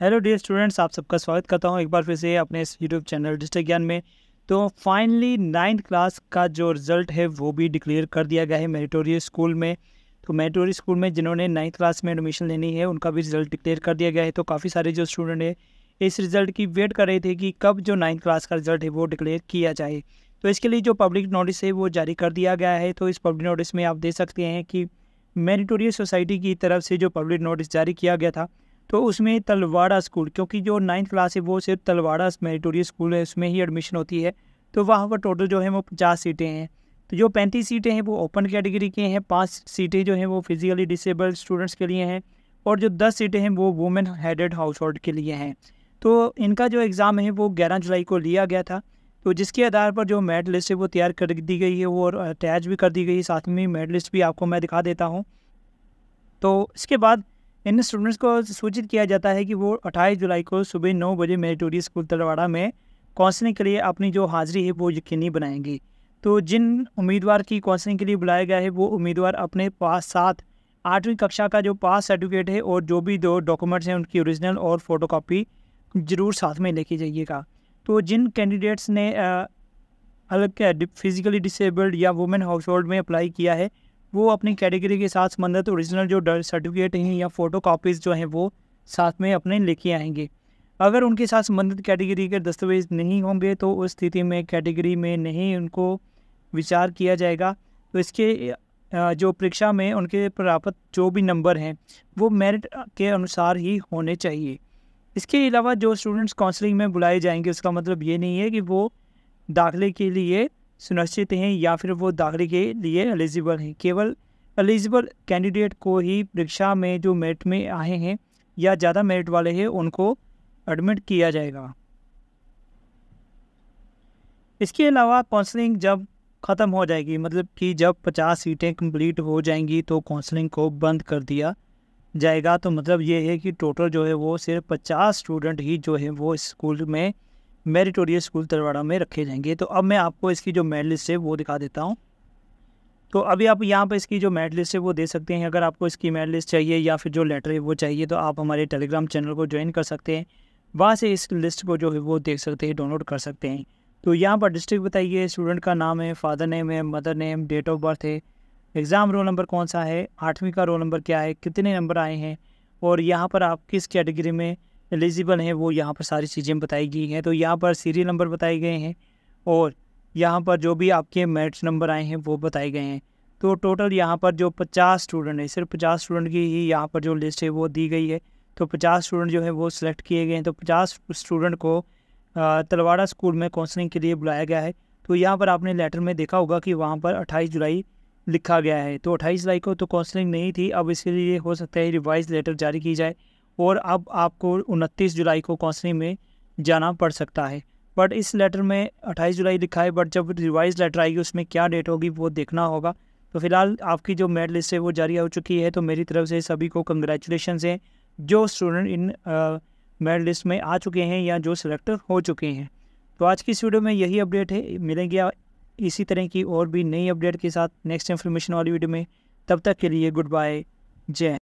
hello dear students आप सबका स्वागत करता हूँ एक बार फिर से अपने इस यूट्यूब चैनल डिस्ट्रिक्ट ज्ञान में तो फाइनली नाइन्थ क्लास का जो रिज़ल्ट है वो भी डिक्लेयर कर दिया गया है मेरिटोरियस स्कूल में तो मेरिटोरियस स्कूल में जिन्होंने नाइन्थ क्लास में एडमिशन लेनी है उनका भी रिज़ल्ट डिक्लेयर कर दिया गया है तो काफ़ी सारे जो स्टूडेंट है इस रिज़ल्ट की वेट कर रहे थे कि कब जो नाइन्थ क्लास का रिज़ल्ट है वो डिक्लेयर किया जाए तो इसके लिए जो पब्लिक नोटिस है वो जारी कर दिया गया है तो इस पब्लिक नोटिस में आप देख सकते हैं कि मेरिटोरियस सोसाइटी की तरफ से जो पब्लिक नोटिस जारी किया गया था तो उसमें तलवाड़ा स्कूल क्योंकि जो नाइन्थ क्लास है वो सिर्फ तलवाड़ा मेरिटोरियल स्कूल है उसमें ही एडमिशन होती है तो वहाँ पर टोटल जो है वो पचास सीटें हैं तो जो पैंतीस सीटें हैं वो ओपन कैटेगरी की हैं पाँच सीटें जो हैं वो फिजिकली डिसेबल्ड स्टूडेंट्स के लिए हैं और जो दस सीटें हैं वो वुमेन हेडेड हाउस होल्ड के लिए हैं तो इनका जो एग्ज़ाम है वो ग्यारह जुलाई को लिया गया था तो जिसके आधार पर जो मेरिट लिस्ट है वो तैयार कर दी गई है वो और अटैच भी कर दी गई है साथ में मेरिट लिस्ट भी आपको मैं दिखा देता हूँ तो इसके बाद इन स्टूडेंट्स को सूचित किया जाता है कि वो अट्ठाईस जुलाई को सुबह नौ बजे मेरेटोरी स्कूल तलवाड़ा में काउंसलिंग के लिए अपनी जो हाजिरी है वो यकीनी बनाएंगी तो जिन उम्मीदवार की काउंसलिंग के लिए बुलाया गया है वो उम्मीदवार अपने पास साथ आठवीं कक्षा का जो पास सर्टिफिकेट है और जो भी दो डॉक्यूमेंट्स हैं उनकी ओरिजिनल और फोटोकॉपी ज़रूर साथ में लेके जाइएगा तो जिन कैंडिडेट्स ने अलग फिज़िकली डिसेबल्ड या वुमेन हाउस होल्ड में अप्लाई किया है वो अपनी कैटेगरी के साथ संबंधित ओरिजिनल जो सर्टिफिकेट हैं या फ़ोटो कापीज़ जो हैं वो साथ में अपने लेके आएंगे अगर उनके साथ संबंधित कैटेगरी के दस्तावेज नहीं होंगे तो उस स्थिति में कैटेगरी में नहीं उनको विचार किया जाएगा तो इसके जो परीक्षा में उनके प्राप्त जो भी नंबर हैं वो मेरिट के अनुसार ही होने चाहिए इसके अलावा जो स्टूडेंट्स काउंसलिंग में बुलाए जाएंगे उसका मतलब ये नहीं है कि वो दाखिले के लिए सुनिश्चित हैं या फिर वो दाखिले के लिए एलिजिबल हैं केवल एलिजिबल कैंडिडेट को ही परीक्षा में जो मेरिट में आए हैं या ज़्यादा मेरिट वाले हैं उनको एडमिट किया जाएगा इसके अलावा काउंसलिंग जब ख़त्म हो जाएगी मतलब कि जब 50 सीटें कंप्लीट हो जाएंगी तो काउंसलिंग को बंद कर दिया जाएगा तो मतलब ये है कि टोटल जो है वो सिर्फ 50 स्टूडेंट ही जो है वो स्कूल में मेरिटोरियस स्कूल तरवाड़ा में रखे जाएंगे तो अब मैं आपको इसकी जो मेरिट लिस्ट है वो दिखा देता हूँ तो अभी आप यहाँ पर इसकी जो मेरिट लिस्ट है वो दे सकते हैं अगर आपको इसकी मेरिट लिस्ट चाहिए या फिर जो लेटर है वो चाहिए तो आप हमारे टेलीग्राम चैनल को ज्वाइन कर सकते हैं वहाँ से इस लिस्ट को जो है वो देख सकते हैं डाउनलोड कर सकते हैं तो यहाँ पर डिस्ट्रिक्ट बताइए स्टूडेंट का नाम है फादर नेम है mother name date of birth है एग्ज़ाम रोल नंबर कौन सा है आठवीं का रोल नंबर क्या है कितने नंबर आए हैं और यहाँ पर आप किस कैटेगरी में एलिजिबल हैं वो यहाँ पर सारी चीज़ें बताई गई हैं तो यहाँ पर सीरियल नंबर बताए गए हैं और यहाँ पर जो भी आपके मेरिट्स नंबर आए हैं वो बताए गए हैं तो टोटल यहाँ पर जो पचास स्टूडेंट है सिर्फ पचास स्टूडेंट की ही यहाँ पर जो लिस्ट है वो दी गई है तो पचास स्टूडेंट जो है वो सिलेक्ट किए गए हैं तो पचास स्टूडेंट को तलवाड़ा स्कूल में काउंसलिंग के लिए बुलाया गया है तो यहाँ पर आपने लेटर में देखा होगा कि वहाँ पर अट्ठाईस जुलाई लिखा गया है तो अट्ठाईस जुलाई को तो काउंसलिंग नहीं थी अब इसके लिए हो सकता है रिवाइज लेटर जारी की जाए और अब आपको 29 जुलाई को कौंसलिंग में जाना पड़ सकता है बट इस लेटर में 28 जुलाई लिखा है बट जब रिवाइज लेटर आएगी उसमें क्या डेट होगी वो देखना होगा तो फिलहाल आपकी जो मेरिट लिस्ट है वो जारी हो चुकी है तो मेरी तरफ से सभी को कंग्रेचुलेशन है जो स्टूडेंट इन मेरिट लिस्ट में आ चुके हैं या जो सिलेक्ट हो चुके हैं तो आज की इस वीडियो में यही अपडेट है मिलेंगे इसी तरह की और भी नई अपडेट के साथ नेक्स्ट इन्फॉर्मेशन वाली वीडियो में तब तक के लिए गुड बाय जय